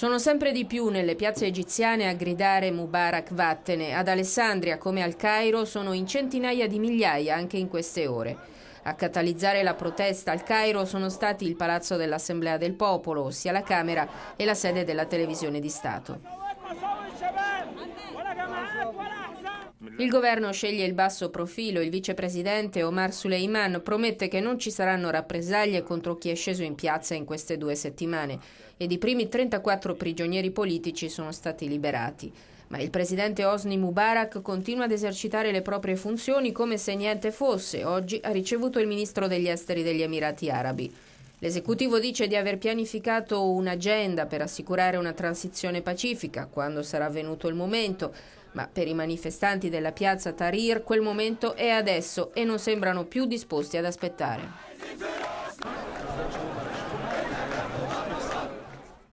Sono sempre di più nelle piazze egiziane a gridare Mubarak vattene. Ad Alessandria, come al Cairo, sono in centinaia di migliaia anche in queste ore. A catalizzare la protesta al Cairo sono stati il Palazzo dell'Assemblea del Popolo, ossia la Camera, e la sede della televisione di Stato. Il governo sceglie il basso profilo, il vicepresidente Omar Suleiman promette che non ci saranno rappresaglie contro chi è sceso in piazza in queste due settimane ed i primi 34 prigionieri politici sono stati liberati. Ma il presidente Osni Mubarak continua ad esercitare le proprie funzioni come se niente fosse. Oggi ha ricevuto il ministro degli esteri degli Emirati Arabi. L'esecutivo dice di aver pianificato un'agenda per assicurare una transizione pacifica quando sarà venuto il momento, ma per i manifestanti della piazza Tahrir quel momento è adesso e non sembrano più disposti ad aspettare.